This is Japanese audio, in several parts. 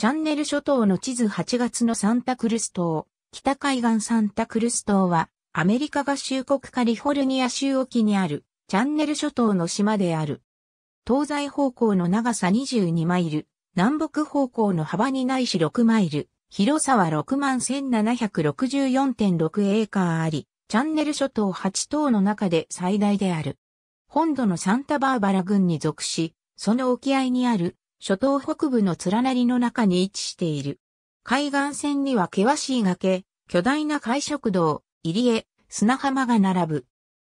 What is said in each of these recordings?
チャンネル諸島の地図8月のサンタクルス島、北海岸サンタクルス島は、アメリカ合衆国カリフォルニア州沖にある、チャンネル諸島の島である。東西方向の長さ22マイル、南北方向の幅にないし6マイル、広さは61,764.6エーカーあり、チャンネル諸島8島の中で最大である。本土のサンタバーバラ郡に属し、その沖合にある諸島北部の連なりの中に位置している。海岸線には険しい崖、巨大な海食堂、入江、砂浜が並ぶ。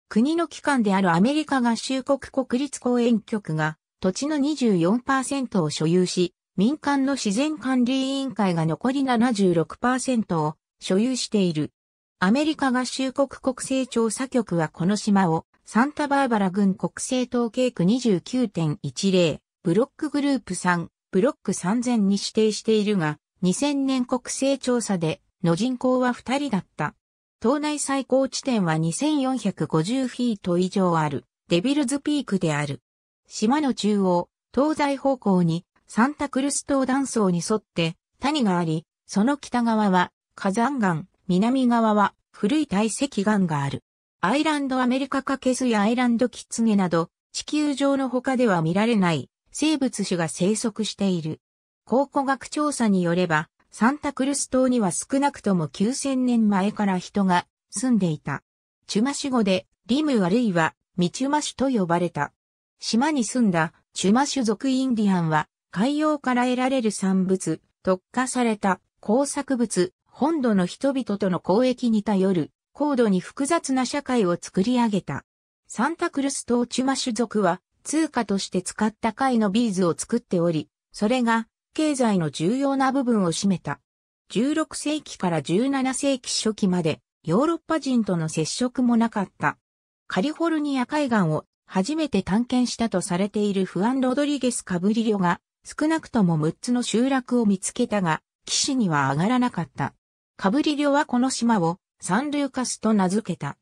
国の機関であるアメリカ合衆国国立公園局が土地の24%を所有し、民間の自然管理委員会が残り76%を所有している。アメリカ合衆国国勢調査局はこの島をサンタバーバラ郡国勢統計区29.10、ブロックグループ3、ブロック3000に指定しているが、2000年国勢調査で、の人口は2人だった。島内最高地点は2450フィート以上ある、デビルズピークである。島の中央、東西方向に、サンタクルス島断層に沿って、谷があり、その北側は、火山岩、南側は、古い堆積岩がある。アイランドアメリカカケスやアイランドキツネなど、地球上の他では見られない生物種が生息している。考古学調査によれば、サンタクルス島には少なくとも9000年前から人が住んでいた。チュマシュ語でリムあるいはミチュマシュと呼ばれた。島に住んだチュマシュ族インディアンは海洋から得られる産物、特化された工作物、本土の人々との交易に頼る高度に複雑な社会を作り上げた。サンタクルス島チュマシュ族は通貨として使った貝のビーズを作っており、それが経済の重要な部分を占めた。16世紀から17世紀初期までヨーロッパ人との接触もなかった。カリフォルニア海岸を初めて探検したとされているフアン・ロドリゲス・カブリリョが少なくとも6つの集落を見つけたが、岸には上がらなかった。カブリリョはこの島をサンルーカスと名付けた。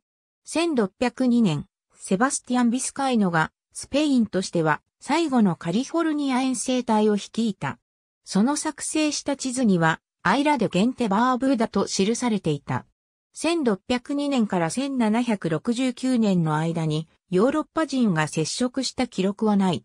1602年、セバスティアン・ビスカイノがスペインとしては最後のカリフォルニア遠征隊を率いた。その作成した地図には、アイラ・デ・ゲンテ・バーブーダと記されていた。1602年から1769年の間にヨーロッパ人が接触した記録はない。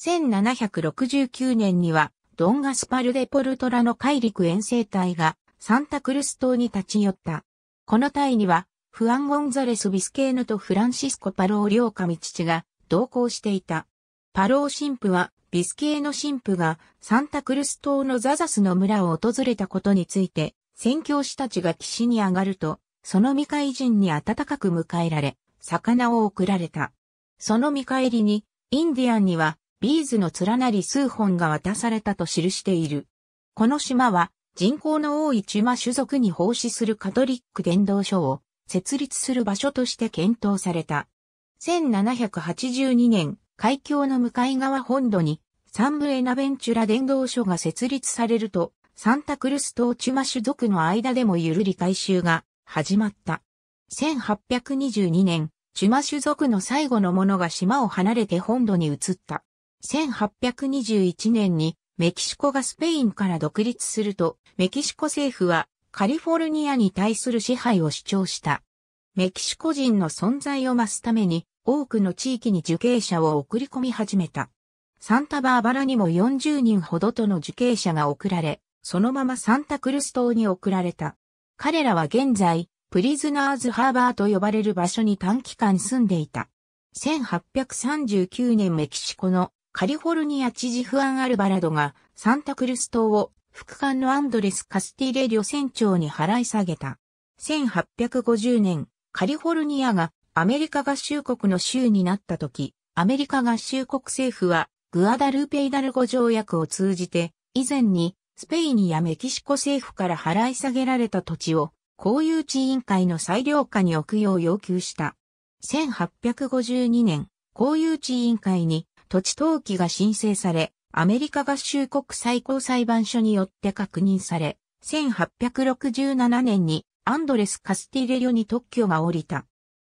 1769年にはドンガスパルデポルトラの海陸遠征隊がサンタクルス島に立ち寄った。この隊にはフアン・ゴンザレス・ビスケーヌとフランシスコ・パローカミ父が同行していた。パロー神父は、ビスケーの神父がサンタクルス島のザザスの村を訪れたことについて、宣教師たちが岸に上がると、その未開人に温かく迎えられ、魚を送られた。その見返りに、インディアンには、ビーズの連なり数本が渡されたと記している。この島は、人口の多いチュマ種族に奉仕するカトリック伝道所を設立する場所として検討された。1782年、海峡の向かい側本土に、サンブエナベンチュラ伝道所が設立されると、サンタクルス島チュマ種族の間でもゆるり改修が始まった。1822年、チュマ種族の最後の者が島を離れて本土に移った。1821年にメキシコがスペインから独立すると、メキシコ政府はカリフォルニアに対する支配を主張した。メキシコ人の存在を増すために多くの地域に受刑者を送り込み始めた。サンタバーバラにも40人ほどとの受刑者が送られ、そのままサンタクルス島に送られた。彼らは現在、プリズナーズハーバーと呼ばれる場所に短期間住んでいた。1839年メキシコのカリフォルニア知事フアン・アルバラドがサンタクルス島を副官のアンドレス・カスティレ旅船長に払い下げた。1850年、カリフォルニアがアメリカ合衆国の州になった時、アメリカ合衆国政府はグアダルペイダルゴ条約を通じて、以前にスペインやメキシコ政府から払い下げられた土地を公有地委員会の裁量下に置くよう要求した。1852年、公有地委員会に土地登記が申請され、アメリカ合衆国最高裁判所によって確認され、1867年にアンドレス・カスティレリョに特許が降りた。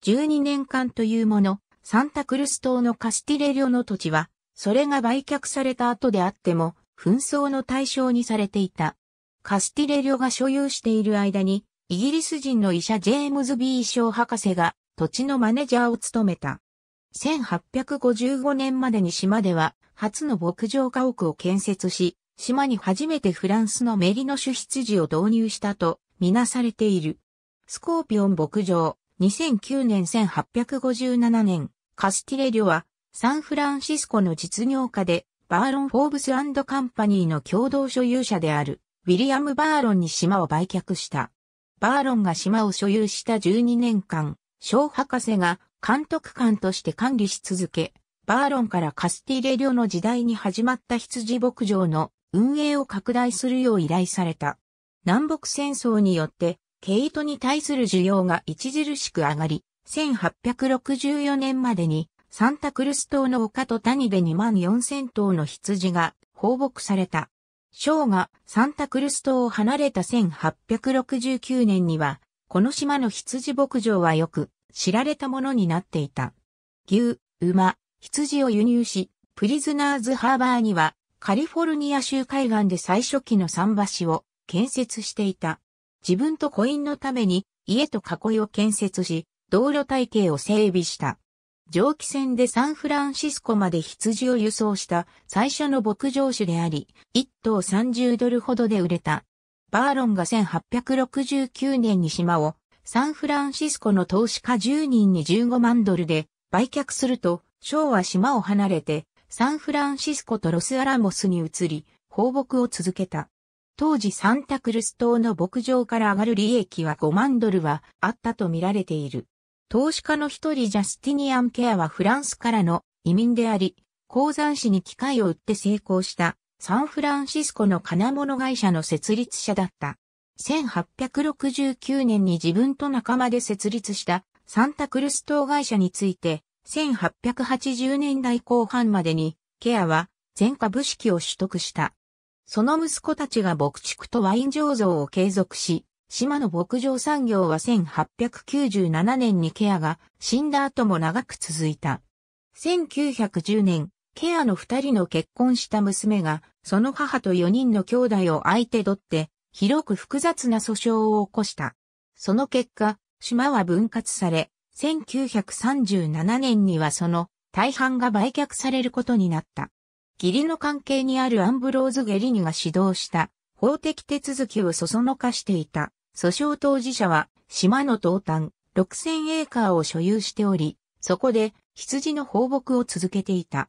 12年間というもの、サンタクルス島のカスティレリョの土地は、それが売却された後であっても、紛争の対象にされていた。カスティレリョが所有している間に、イギリス人の医者ジェームズ・ビー賞博士が土地のマネジャーを務めた。1855年までに島では初の牧場家屋を建設し、島に初めてフランスのメリノ種羊を導入したとみなされている。スコーピオン牧場、2009年1857年、カスティレリョは、サンフランシスコの実業家で、バーロン・フォーブスカンパニーの共同所有者である、ウィリアム・バーロンに島を売却した。バーロンが島を所有した12年間、小博士が監督官として管理し続け、バーロンからカスティレリョの時代に始まった羊牧場の運営を拡大するよう依頼された。南北戦争によって、毛糸に対する需要が著しく上がり、1864年までにサンタクルス島の丘と谷で2万4000頭の羊が放牧された。ショーがサンタクルス島を離れた1869年には、この島の羊牧場はよく知られたものになっていた。牛、馬、羊を輸入し、プリズナーズハーバーにはカリフォルニア州海岸で最初期の桟橋を建設していた。自分とコインのために家と囲いを建設し、道路体系を整備した。蒸気船でサンフランシスコまで羊を輸送した最初の牧場主であり、1頭30ドルほどで売れた。バーロンが1869年に島をサンフランシスコの投資家10人に15万ドルで売却すると、ショーは島を離れてサンフランシスコとロスアラモスに移り、放牧を続けた。当時サンタクルス島の牧場から上がる利益は5万ドルはあったと見られている。投資家の一人ジャスティニアン・ケアはフランスからの移民であり、鉱山市に機械を売って成功したサンフランシスコの金物会社の設立者だった。1869年に自分と仲間で設立したサンタクルス島会社について、1880年代後半までにケアは全株式を取得した。その息子たちが牧畜とワイン醸造を継続し、島の牧場産業は1897年にケアが死んだ後も長く続いた。1910年、ケアの二人の結婚した娘が、その母と四人の兄弟を相手取って、広く複雑な訴訟を起こした。その結果、島は分割され、1937年にはその大半が売却されることになった。義理の関係にあるアンブローズ・ゲリニが指導した法的手続きをそそのかしていた。訴訟当事者は島の東端6000エーカーを所有しており、そこで羊の放牧を続けていた。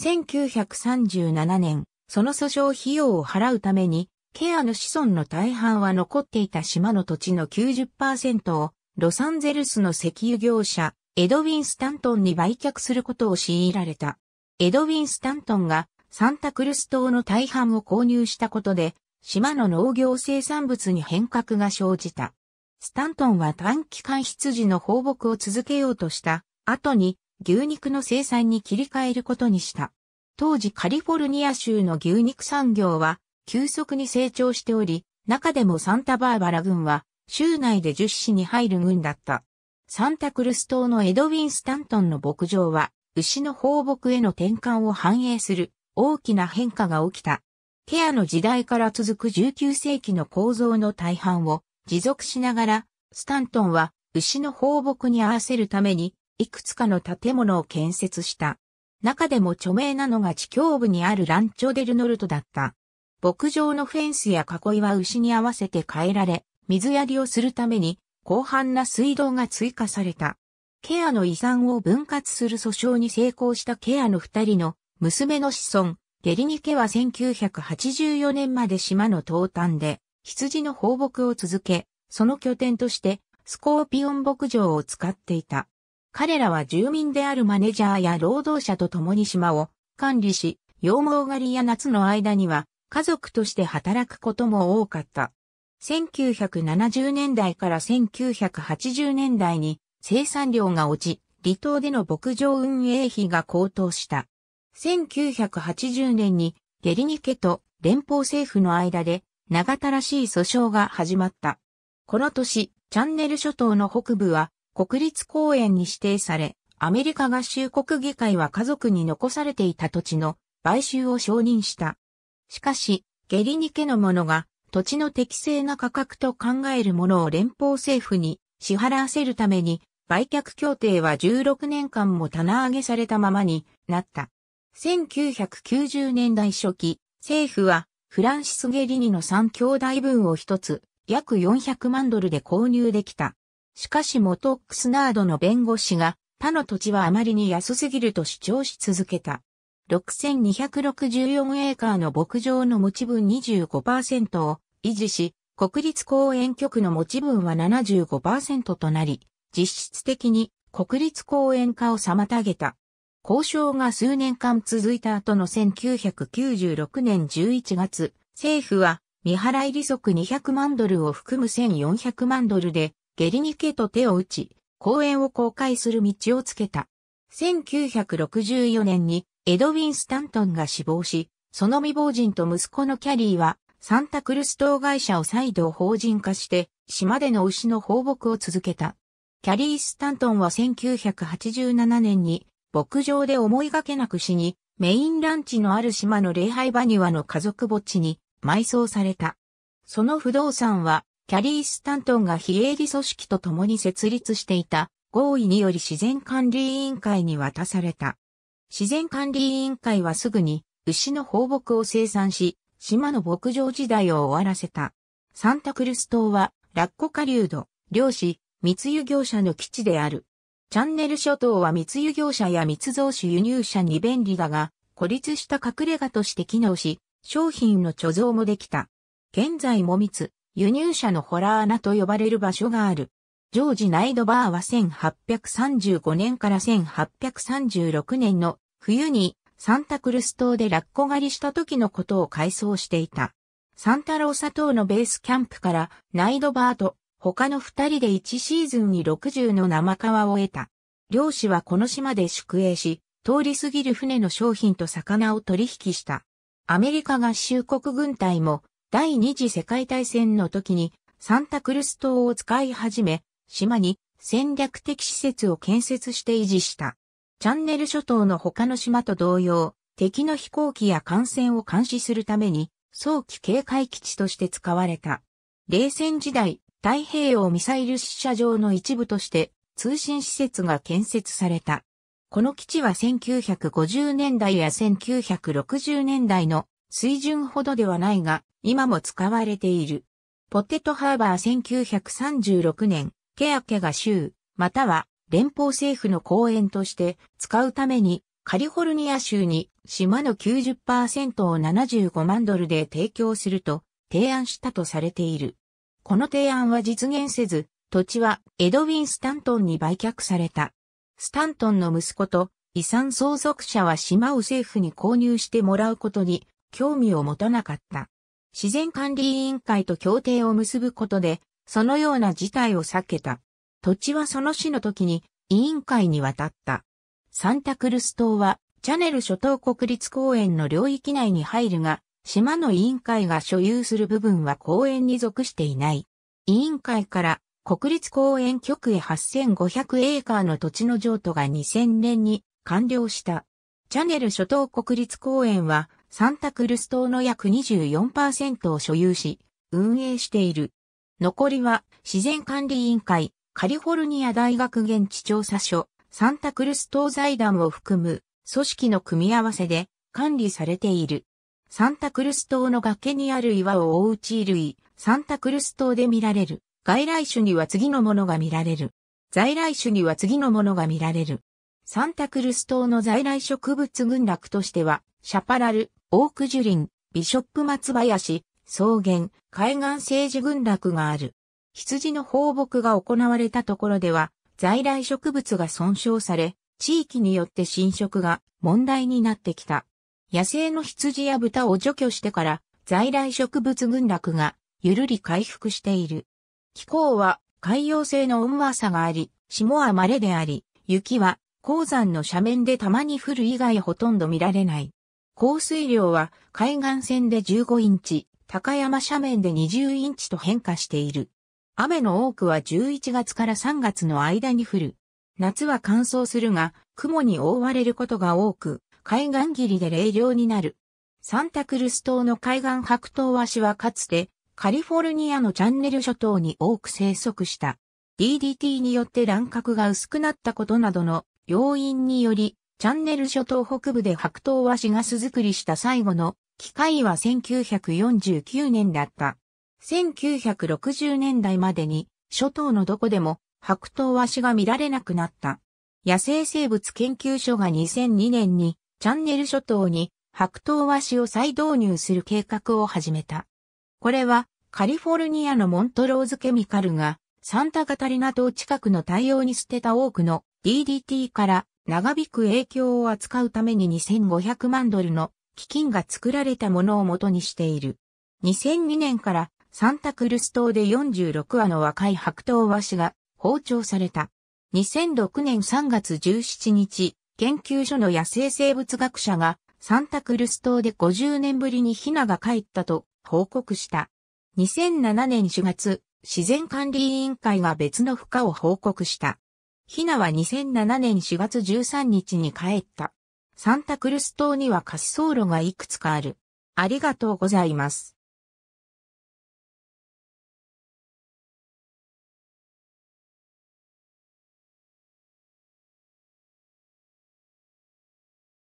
1937年、その訴訟費用を払うために、ケアの子孫の大半は残っていた島の土地の90%をロサンゼルスの石油業者、エドウィン・スタントンに売却することを強いられた。エドウィン・スタントンがサンタクルス島の大半を購入したことで、島の農業生産物に変革が生じた。スタントンは短期間羊の放牧を続けようとした後に牛肉の生産に切り替えることにした。当時カリフォルニア州の牛肉産業は急速に成長しており、中でもサンタバーバラ軍は州内で10市に入る軍だった。サンタクルス島のエドウィン・スタントンの牧場は牛の放牧への転換を反映する大きな変化が起きた。ケアの時代から続く19世紀の構造の大半を持続しながら、スタントンは牛の放牧に合わせるために、いくつかの建物を建設した。中でも著名なのが地境部にあるランチョデルノルトだった。牧場のフェンスや囲いは牛に合わせて変えられ、水やりをするために広範な水道が追加された。ケアの遺産を分割する訴訟に成功したケアの二人の娘の子孫、ゲリニケは1984年まで島の東端で羊の放牧を続け、その拠点としてスコーピオン牧場を使っていた。彼らは住民であるマネジャーや労働者と共に島を管理し、羊毛狩りや夏の間には家族として働くことも多かった。1970年代から1980年代に生産量が落ち、離島での牧場運営費が高騰した。1980年にゲリニケと連邦政府の間で長たらしい訴訟が始まった。この年、チャンネル諸島の北部は国立公園に指定され、アメリカ合衆国議会は家族に残されていた土地の買収を承認した。しかし、ゲリニケの者が土地の適正な価格と考えるものを連邦政府に支払わせるために売却協定は16年間も棚上げされたままになった。1990年代初期、政府はフランシス・ゲリニの3兄弟分を一つ、約400万ドルで購入できた。しかしモトックスナードの弁護士が、他の土地はあまりに安すぎると主張し続けた。6264エーカーの牧場の持ち分25%を維持し、国立公園局の持ち分は75%となり、実質的に国立公園化を妨げた。交渉が数年間続いた後の1996年11月、政府は未払い利息200万ドルを含む1400万ドルでゲリニケと手を打ち、公園を公開する道をつけた。1964年にエドウィン・スタントンが死亡し、その未亡人と息子のキャリーはサンタクルス島会社を再度法人化して島での牛の放牧を続けた。キャリー・スタントンは1987年に牧場で思いがけなく死に、メインランチのある島の礼拝場庭の家族墓地に埋葬された。その不動産は、キャリー・スタントンが非営利組織と共に設立していた合意により自然管理委員会に渡された。自然管理委員会はすぐに牛の放牧を生産し、島の牧場時代を終わらせた。サンタクルス島はラッコカリウド、漁師、密輸業者の基地である。チャンネル諸島は密輸業者や密造酒輸入者に便利だが、孤立した隠れ家として機能し、商品の貯蔵もできた。現在も密、輸入者のホラー穴と呼ばれる場所がある。ジョージ・ナイドバーは1835年から1836年の冬にサンタクルス島でラッコ狩りした時のことを回想していた。サンタローサ島のベースキャンプからナイドバーと他の二人で一シーズンに60の生川を得た。漁師はこの島で宿営し、通り過ぎる船の商品と魚を取引した。アメリカ合衆国軍隊も第二次世界大戦の時にサンタクルス島を使い始め、島に戦略的施設を建設して維持した。チャンネル諸島の他の島と同様、敵の飛行機や艦船を監視するために早期警戒基地として使われた。冷戦時代、太平洋ミサイル試射場の一部として通信施設が建設された。この基地は1950年代や1960年代の水準ほどではないが、今も使われている。ポテトハーバー1936年、ケアケが州、または連邦政府の公園として使うためにカリフォルニア州に島の90%を75万ドルで提供すると提案したとされている。この提案は実現せず、土地はエドウィン・スタントンに売却された。スタントンの息子と遺産相続者は島を政府に購入してもらうことに興味を持たなかった。自然管理委員会と協定を結ぶことで、そのような事態を避けた。土地はその死の時に委員会に渡った。サンタクルス島はチャネル諸島国立公園の領域内に入るが、島の委員会が所有する部分は公園に属していない。委員会から国立公園局へ8500エーカーの土地の譲渡が2000年に完了した。チャネル諸島国立公園はサンタクルス島の約24%を所有し、運営している。残りは自然管理委員会、カリフォルニア大学現地調査所、サンタクルス島財団を含む組織の組み合わせで管理されている。サンタクルス島の崖にある岩を覆う地衣類、サンタクルス島で見られる。外来種には次のものが見られる。在来種には次のものが見られる。サンタクルス島の在来植物群落としては、シャパラル、オーク樹林、ビショップ松林、草原、海岸政治群落がある。羊の放牧が行われたところでは、在来植物が損傷され、地域によって侵食が問題になってきた。野生の羊や豚を除去してから在来植物群落がゆるり回復している。気候は海洋性の温和さがあり、霜は稀であり、雪は鉱山の斜面でたまに降る以外ほとんど見られない。降水量は海岸線で15インチ、高山斜面で20インチと変化している。雨の多くは11月から3月の間に降る。夏は乾燥するが、雲に覆われることが多く、海岸切りで霊場になる。サンタクルス島の海岸白頭ワシはかつてカリフォルニアのチャンネル諸島に多く生息した。DDT によって乱獲が薄くなったことなどの要因により、チャンネル諸島北部で白頭和紙が巣作りした最後の機械は1949年だった。1960年代までに諸島のどこでも白頭和紙が見られなくなった。野生生物研究所が2002年にチャンネル諸島に白桃和紙を再導入する計画を始めた。これはカリフォルニアのモントローズケミカルがサンタガタリナ島近くの対応に捨てた多くの DDT から長引く影響を扱うために2500万ドルの基金が作られたものを元にしている。2002年からサンタクルス島で46羽の若い白桃和紙が包丁された。2006年3月17日、研究所の野生生物学者がサンタクルス島で50年ぶりにヒナが帰ったと報告した。2007年4月、自然管理委員会が別の負荷を報告した。ヒナは2007年4月13日に帰った。サンタクルス島には滑走路がいくつかある。ありがとうございます。